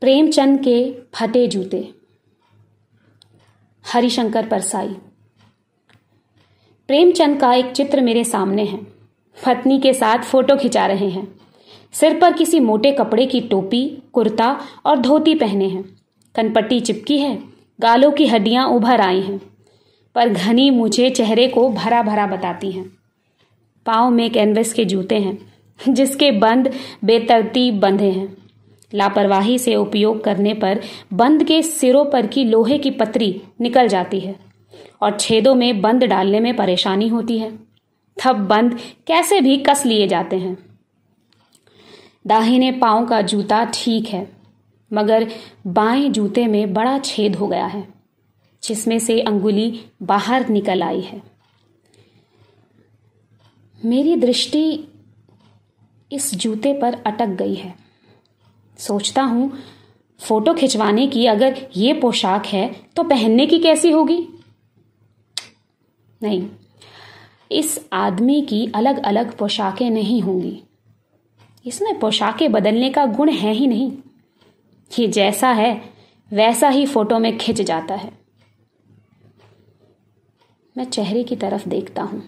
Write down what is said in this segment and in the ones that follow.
प्रेमचंद के फटे जूते हरिशंकर परसाई प्रेमचंद का एक चित्र मेरे सामने है पत्नी के साथ फोटो खिंचा रहे हैं सिर पर किसी मोटे कपड़े की टोपी कुर्ता और धोती पहने हैं कनपट्टी चिपकी है गालों की हड्डियां उभर आई हैं पर घनी मुझे चेहरे को भरा भरा बताती हैं पाँव में कैनवस के जूते हैं जिसके बंद बेतरतीब बंधे हैं लापरवाही से उपयोग करने पर बंद के सिरों पर की लोहे की पतरी निकल जाती है और छेदों में बंद डालने में परेशानी होती है थप बंद कैसे भी कस लिए जाते हैं दाहिने पाओ का जूता ठीक है मगर बाएं जूते में बड़ा छेद हो गया है जिसमें से अंगुली बाहर निकल आई है मेरी दृष्टि इस जूते पर अटक गई है सोचता हूँ फोटो खिंचवाने की अगर ये पोशाक है तो पहनने की कैसी होगी नहीं इस आदमी की अलग अलग पोशाकें नहीं होंगी इसमें पोशाकें बदलने का गुण है ही नहीं ये जैसा है वैसा ही फोटो में खिंच जाता है मैं चेहरे की तरफ देखता हूं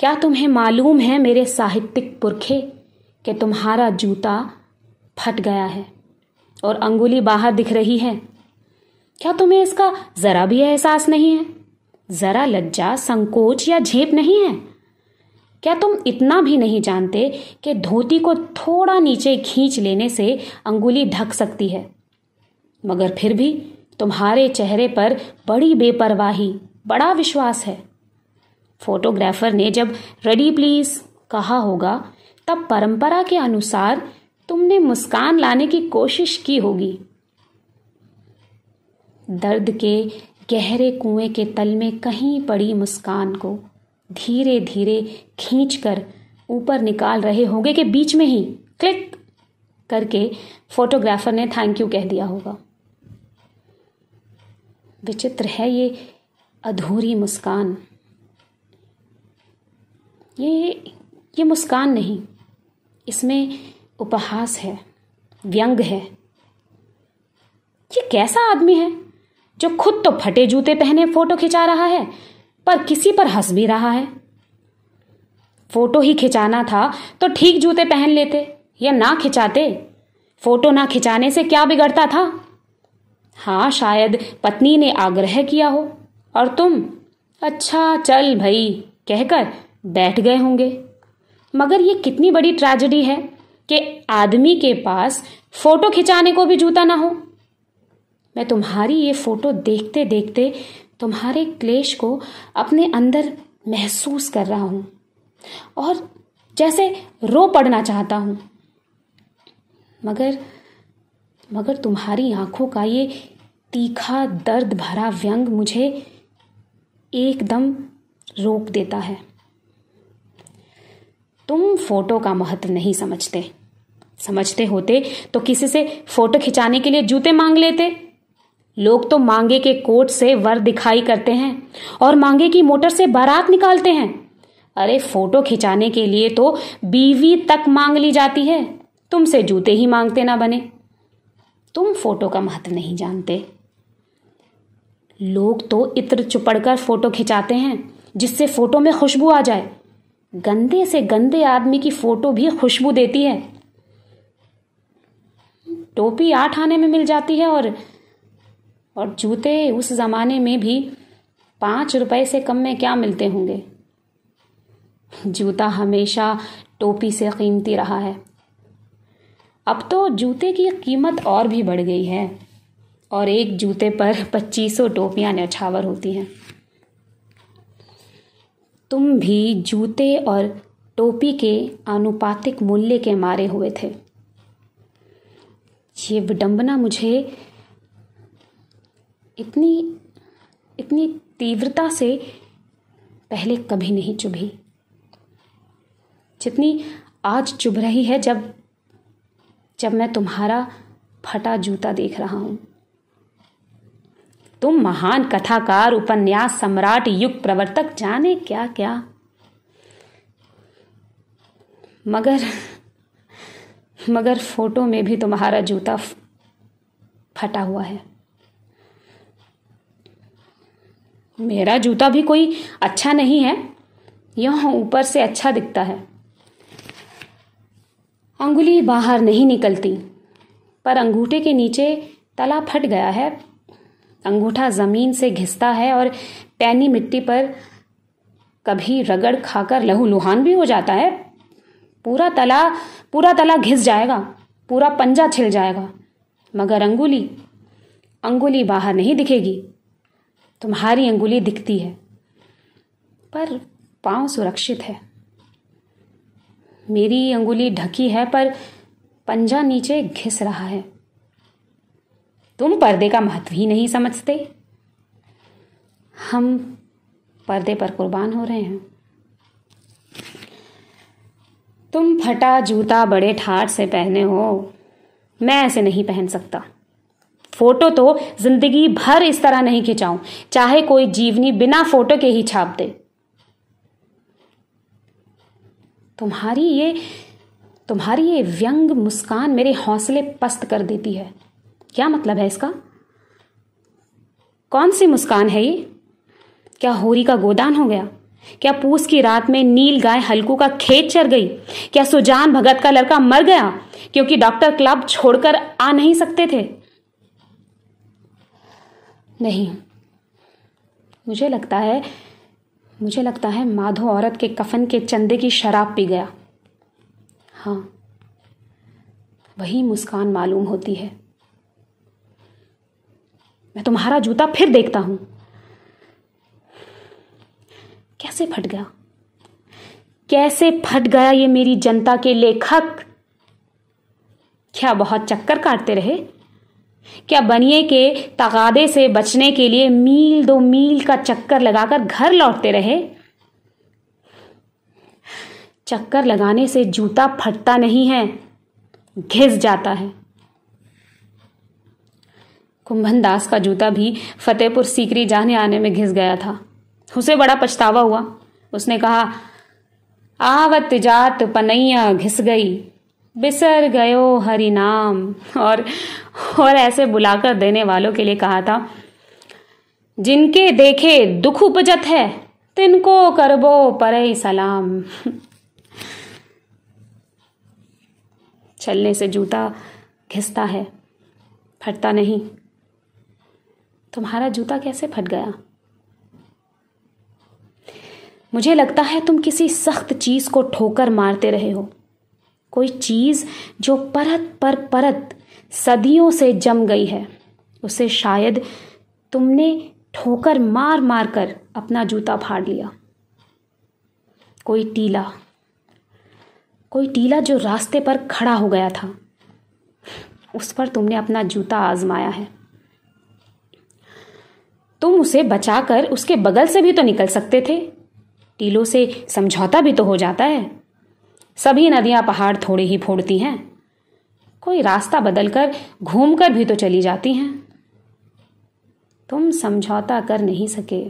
क्या तुम्हें मालूम है मेरे साहित्यिक पुरखे कि तुम्हारा जूता फट गया है और अंगुली बाहर दिख रही है क्या तुम्हें इसका जरा भी एहसास नहीं है जरा लज्जा संकोच या झेप नहीं है क्या तुम इतना भी नहीं जानते कि धोती को थोड़ा नीचे खींच लेने से अंगुली ढक सकती है मगर फिर भी तुम्हारे चेहरे पर बड़ी बेपरवाही बड़ा विश्वास है फोटोग्राफर ने जब रेडी प्लीज कहा होगा तब परंपरा के अनुसार तुमने मुस्कान लाने की कोशिश की होगी दर्द के गहरे कुएं के तल में कहीं पड़ी मुस्कान को धीरे धीरे खींच कर ऊपर निकाल रहे होंगे कि बीच में ही क्लिक करके फोटोग्राफर ने थैंक यू कह दिया होगा विचित्र है ये अधूरी मुस्कान ये ये मुस्कान नहीं इसमें उपहास है व्यंग है ये कैसा आदमी है जो खुद तो फटे जूते पहने फोटो खिंचा रहा है पर किसी पर हंस भी रहा है फोटो ही खिंचाना था तो ठीक जूते पहन लेते या ना खिंचाते फोटो ना खिंचाने से क्या बिगड़ता था हाँ शायद पत्नी ने आग्रह किया हो और तुम अच्छा चल भाई कहकर बैठ गए होंगे मगर ये कितनी बड़ी ट्रेजेडी है कि आदमी के पास फोटो खिंचाने को भी जूता ना हो मैं तुम्हारी ये फोटो देखते देखते तुम्हारे क्लेश को अपने अंदर महसूस कर रहा हूँ और जैसे रो पड़ना चाहता हूँ मगर मगर तुम्हारी आंखों का ये तीखा दर्द भरा व्यंग मुझे एकदम रोक देता है तुम फोटो का महत्व नहीं समझते समझते होते तो किसी से फोटो खिंचाने के लिए जूते मांग लेते लोग तो मांगे के कोट से वर दिखाई करते हैं और मांगे की मोटर से बारात निकालते हैं अरे फोटो खिंचाने के लिए तो बीवी तक मांग ली जाती है तुमसे जूते ही मांगते ना बने तुम फोटो का महत्व नहीं जानते लोग तो इत्र चुपड़कर फोटो खिंचाते हैं जिससे फोटो में खुशबू आ जाए गंदे से गंदे आदमी की फोटो भी खुशबू देती है टोपी आठ आने में मिल जाती है और और जूते उस ज़माने में भी पांच रुपए से कम में क्या मिलते होंगे जूता हमेशा टोपी से कीमती रहा है अब तो जूते की कीमत और भी बढ़ गई है और एक जूते पर पच्चीसों टोपियां न्यौछावर होती हैं तुम भी जूते और टोपी के आनुपातिक मूल्य के मारे हुए थे ये विडंबना मुझे इतनी इतनी तीव्रता से पहले कभी नहीं चुभी जितनी आज चुभ रही है जब जब मैं तुम्हारा फटा जूता देख रहा हूँ तुम महान कथाकार उपन्यास सम्राट युग प्रवर्तक जाने क्या क्या मगर मगर फोटो में भी तुम्हारा जूता फटा हुआ है मेरा जूता भी कोई अच्छा नहीं है यह ऊपर से अच्छा दिखता है अंगुली बाहर नहीं निकलती पर अंगूठे के नीचे तला फट गया है अंगूठा जमीन से घिसता है और पैनी मिट्टी पर कभी रगड़ खाकर लहू लुहान भी हो जाता है पूरा तला पूरा तला घिस जाएगा पूरा पंजा छिल जाएगा मगर अंगुली अंगुली बाहर नहीं दिखेगी तुम्हारी अंगुली दिखती है पर पांव सुरक्षित है मेरी अंगुली ढकी है पर पंजा नीचे घिस रहा है तुम पर्दे का महत्व ही नहीं समझते हम पर्दे पर कुर्बान हो रहे हैं तुम फटा जूता बड़े ठाट से पहने हो मैं ऐसे नहीं पहन सकता फोटो तो जिंदगी भर इस तरह नहीं खिंचाऊं चाहे कोई जीवनी बिना फोटो के ही छाप दे तुम्हारी ये तुम्हारी ये व्यंग मुस्कान मेरे हौसले पस्त कर देती है क्या मतलब है इसका कौन सी मुस्कान है ये क्या होरी का गोदान हो गया क्या पूस की रात में नील गाय हल्कू का खेत चर गई क्या सुजान भगत का लड़का मर गया क्योंकि डॉक्टर क्लब छोड़कर आ नहीं सकते थे नहीं मुझे लगता है मुझे लगता है माधो औरत के कफन के चंदे की शराब पी गया हाँ वही मुस्कान मालूम होती है मैं तुम्हारा जूता फिर देखता हूं कैसे फट गया कैसे फट गया ये मेरी जनता के लेखक क्या बहुत चक्कर काटते रहे क्या बनिए के तगादे से बचने के लिए मील दो मील का चक्कर लगाकर घर लौटते रहे चक्कर लगाने से जूता फटता नहीं है घिस जाता है कुंभन दास का जूता भी फतेहपुर सीकरी जाने आने में घिस गया था उसे बड़ा पछतावा हुआ उसने कहा आवत जात पनैया घिस गई बिसर गयो हरि नाम और और ऐसे बुलाकर देने वालों के लिए कहा था जिनके देखे दुख उपजत है तिनको करबो परे सलाम चलने से जूता घिसता है फटता नहीं तुम्हारा जूता कैसे फट गया मुझे लगता है तुम किसी सख्त चीज को ठोकर मारते रहे हो कोई चीज जो परत पर परत सदियों से जम गई है उसे शायद तुमने ठोकर मार मार कर अपना जूता फाड़ लिया कोई टीला कोई टीला जो रास्ते पर खड़ा हो गया था उस पर तुमने अपना जूता आजमाया है तुम उसे बचाकर उसके बगल से भी तो निकल सकते थे टीलों से समझौता भी तो हो जाता है सभी नदियां पहाड़ थोड़े ही फोड़ती हैं कोई रास्ता बदलकर घूमकर भी तो चली जाती हैं तुम समझौता कर नहीं सके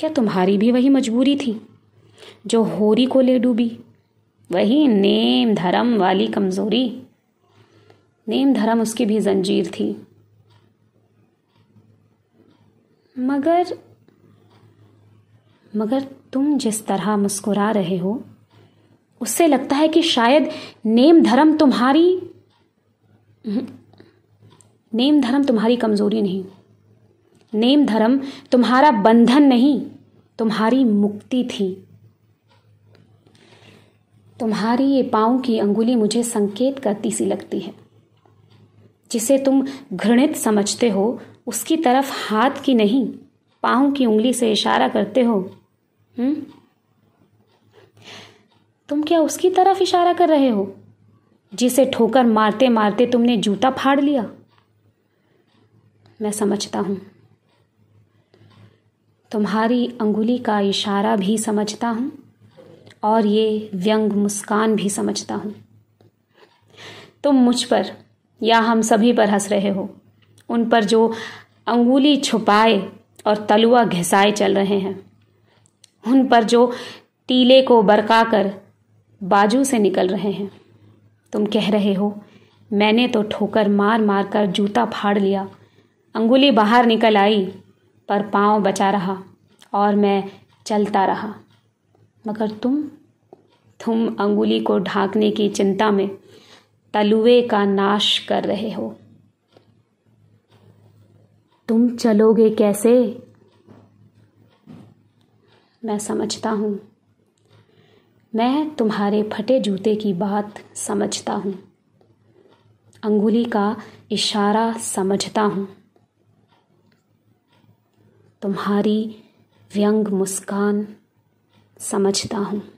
क्या तुम्हारी भी वही मजबूरी थी जो होरी को ले डूबी वही नेम धर्म वाली कमजोरी नेम धर्म उसकी भी जंजीर थी मगर मगर तुम जिस तरह मुस्कुरा रहे हो उससे लगता है कि शायद नेम धर्म तुम्हारी नेम धर्म तुम्हारी कमजोरी नहीं नेम धर्म तुम्हारा बंधन नहीं तुम्हारी मुक्ति थी तुम्हारी ये पाँव की अंगुली मुझे संकेत करती सी लगती है जिसे तुम घृणित समझते हो उसकी तरफ हाथ की नहीं पाँव की उंगली से इशारा करते हो हुँ? हम्म? तुम क्या उसकी तरफ इशारा कर रहे हो जिसे ठोकर मारते मारते तुमने जूता फाड़ लिया मैं समझता हूं तुम्हारी अंगुली का इशारा भी समझता हूं और ये व्यंग मुस्कान भी समझता हूं तुम मुझ पर या हम सभी पर हंस रहे हो उन पर जो अंगुली छुपाए और तलुआ घिसाए चल रहे हैं उन पर जो टीले को बरका कर बाजू से निकल रहे हैं तुम कह रहे हो मैंने तो ठोकर मार मार कर जूता फाड़ लिया अंगुली बाहर निकल आई पर पाँव बचा रहा और मैं चलता रहा मगर तुम तुम अंगुली को ढांकने की चिंता में तलुए का नाश कर रहे हो तुम चलोगे कैसे मैं समझता हूँ मैं तुम्हारे फटे जूते की बात समझता हूँ अंगुली का इशारा समझता हूँ तुम्हारी व्यंग मुस्कान समझता हूँ